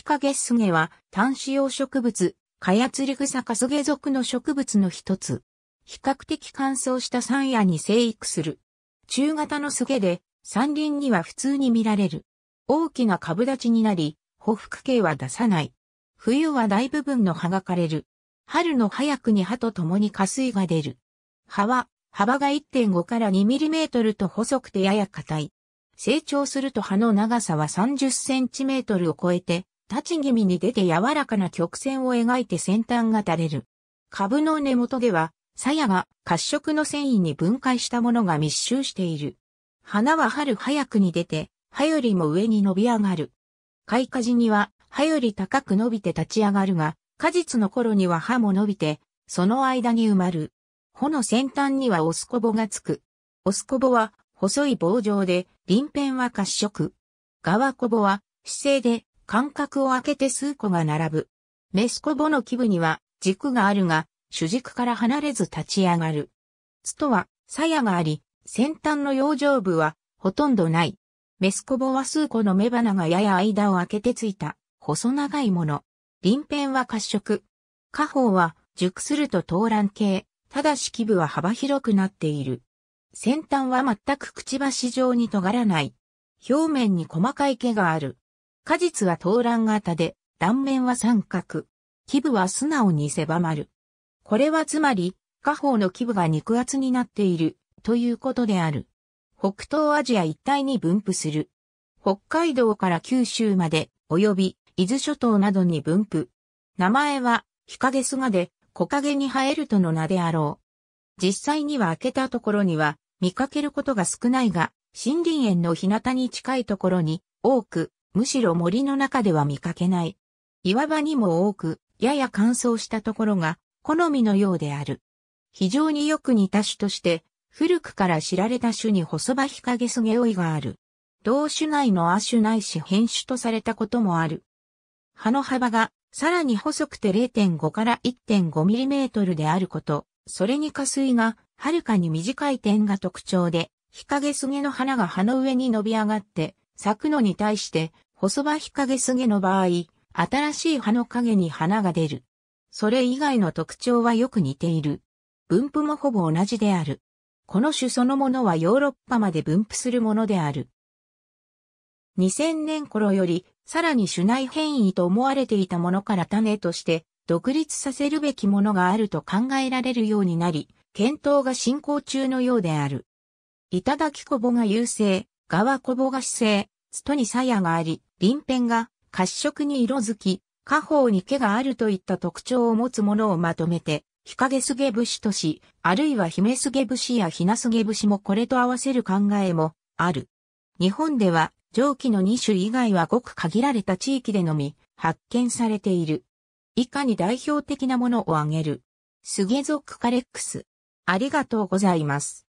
ヒカゲスゲは単子葉植物、カヤツリグサカスゲ属の植物の一つ。比較的乾燥した山野に生育する。中型のスゲで山林には普通に見られる。大きな株立ちになり、匍匐系は出さない。冬は大部分の葉が枯れる。春の早くに葉と共に花水が出る。葉は幅が1.5から2ミリメートルと細くてやや硬い。成長すると葉の長さは30センチメートルを超えて、立ち気味に出て柔らかな曲線を描いて先端が垂れる。株の根元では、鞘が褐色の繊維に分解したものが密集している。花は春早くに出て、葉よりも上に伸び上がる。開花時には葉より高く伸びて立ち上がるが、果実の頃には葉も伸びて、その間に埋まる。穂の先端にはオスコボがつく。オスコボは細い棒状で、鱗片は褐色。側コボは、姿勢で間隔を空けて数個が並ぶ。メスコボの基部には軸があるが、主軸から離れず立ち上がる。ツとは、鞘があり、先端の養生部は、ほとんどない。メスコボは数個の雌花がやや間を空けてついた、細長いもの。鱗片は褐色。下方は、熟すると頭卵系、ただし基部は幅広くなっている。先端は全くくちばし状に尖らない。表面に細かい毛がある。果実は投卵型で、断面は三角。基部は素直に狭まる。これはつまり、下方の基部が肉厚になっている、ということである。北東アジア一帯に分布する。北海道から九州まで、及び、伊豆諸島などに分布。名前は、日陰菅で、木陰に生えるとの名であろう。実際には開けたところには、見かけることが少ないが、森林園の日向に近いところに、多く、むしろ森の中では見かけない。岩場にも多く、やや乾燥したところが、好みのようである。非常によく似た種として、古くから知られた種に細葉日陰すげ追いがある。同種内の亜種ないし変種とされたこともある。葉の幅がさらに細くて0.5から1.5ミリメートルであること、それに下水がはるかに短い点が特徴で、日陰すげの花が葉の上に伸び上がって咲くのに対して、細葉日陰すげの場合、新しい葉の陰に花が出る。それ以外の特徴はよく似ている。分布もほぼ同じである。この種そのものはヨーロッパまで分布するものである。2000年頃より、さらに種内変異と思われていたものから種として、独立させるべきものがあると考えられるようになり、検討が進行中のようである。頂きこぼが優勢、側は小ぼが姿ストに鞘があり、鱗片が褐色に色づき、下方に毛があるといった特徴を持つものをまとめて、日陰すげ節とし、あるいは姫すげ節やひなすげ節もこれと合わせる考えもある。日本では上記の2種以外はごく限られた地域でのみ発見されている。以下に代表的なものを挙げる。すげ族カレックス。ありがとうございます。